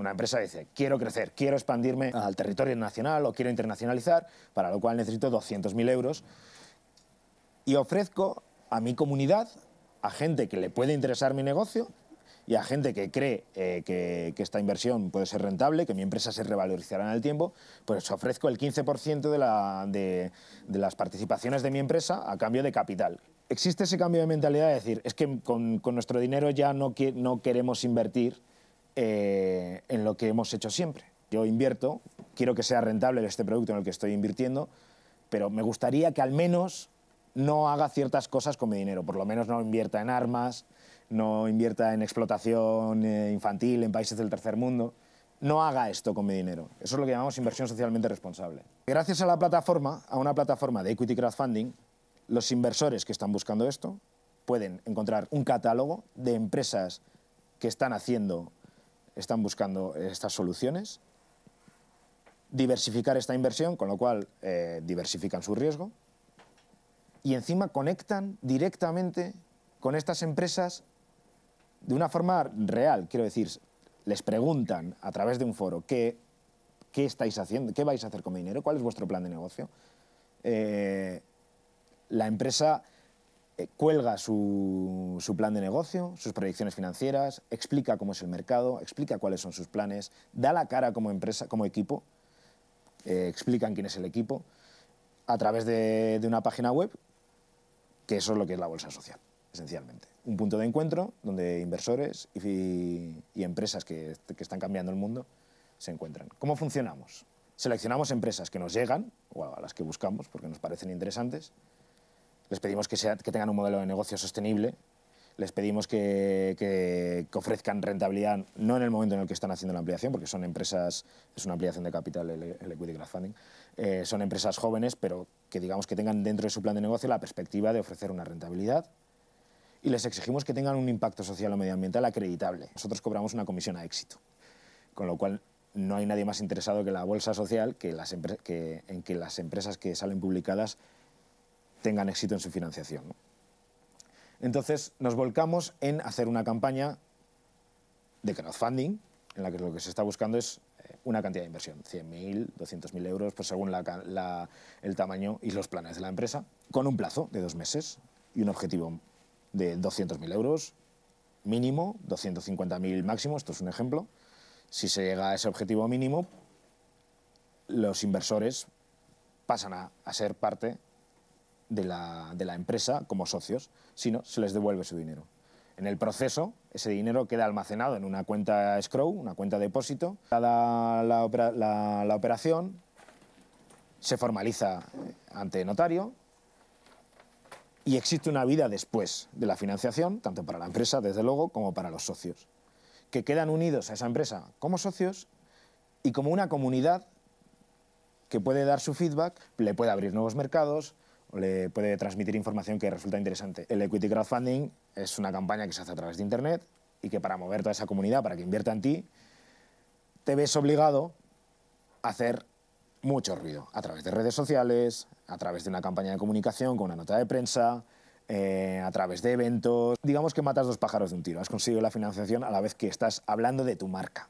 Una empresa dice, quiero crecer, quiero expandirme al territorio nacional o quiero internacionalizar, para lo cual necesito 200.000 euros, y ofrezco a mi comunidad, a gente que le puede interesar mi negocio, y a gente que cree eh, que, esta inversión puede ser rentable, que mi empresa se revalorizará en el tiempo, pues ofrezco el 15% de, las participaciones de mi empresa a cambio de capital. Existe ese cambio de mentalidad de decir, es que con, nuestro dinero ya no queremos invertir eh, en lo que hemos hecho siempre. Yo invierto, quiero que sea rentable este producto en el que estoy invirtiendo, pero me gustaría que al menos no haga ciertas cosas con mi dinero, por lo menos no invierta en armas, no invierta en explotación eh, infantil en países del tercer mundo, no haga esto con mi dinero. Eso es lo que llamamos inversión socialmente responsable. Gracias a la plataforma, a una plataforma de equity crowdfunding, los inversores que están buscando esto pueden encontrar un catálogo de empresas que están haciendo están buscando estas soluciones, diversificar esta inversión, con lo cual eh, diversifican su riesgo, y encima conectan directamente con estas empresas de una forma real, quiero decir, les preguntan a través de un foro qué, estáis haciendo, qué vais a hacer con mi dinero, cuál es vuestro plan de negocio. Eh, la empresa eh, cuelga su, plan de negocio, sus proyecciones financieras, explica cómo es el mercado, explica cuáles son sus planes, da la cara como empresa, como equipo, eh, explican quién es el equipo, a través de, una página web, que eso es lo que es la bolsa social, esencialmente. Un punto de encuentro donde inversores y, empresas que, que están cambiando el mundo se encuentran. ¿Cómo funcionamos? Seleccionamos empresas que nos llegan, o a las que buscamos porque nos parecen interesantes, les pedimos que, tengan un modelo de negocio sostenible, les pedimos que, ofrezcan rentabilidad, no en el momento en el que están haciendo la ampliación, porque son empresas, es una ampliación de capital el, equity crowdfunding, eh, son empresas jóvenes, pero que digamos que tengan dentro de su plan de negocio la perspectiva de ofrecer una rentabilidad y les exigimos que tengan un impacto social o medioambiental acreditable. Nosotros cobramos una comisión a éxito, con lo cual no hay nadie más interesado que la bolsa social que, las en que las empresas que salen publicadas tengan éxito en su financiación. Entonces nos volcamos en hacer una campaña de crowdfunding, en la que lo que se está buscando es eh, una cantidad de inversión, 100.000, 200.000 euros, pues según el tamaño y los planes de la empresa, con un plazo de dos meses y un objetivo de 200.000 euros mínimo, 250.000 máximo, esto es un ejemplo. Si se llega a ese objetivo mínimo, los inversores pasan a ser parte de la, de la empresa como socios, sino se les devuelve su dinero. En el proceso, ese dinero queda almacenado en una cuenta escrow, una cuenta de depósito. la, la, operación se formaliza ante notario y existe una vida después de la financiación, tanto para la empresa, desde luego, como para los socios, que quedan unidos a esa empresa como socios y como una comunidad que puede dar su feedback, le puede abrir nuevos mercados, le puede transmitir información que resulta interesante. El equity crowdfunding es una campaña que se hace a través de Internet y que para mover toda esa comunidad, para que invierta en ti, te ves obligado a hacer mucho ruido a través de redes sociales, a través de una campaña de comunicación con una nota de prensa, eh, a través de eventos. Digamos que matas dos pájaros de un tiro. Has conseguido la financiación a la vez que estás hablando de tu marca.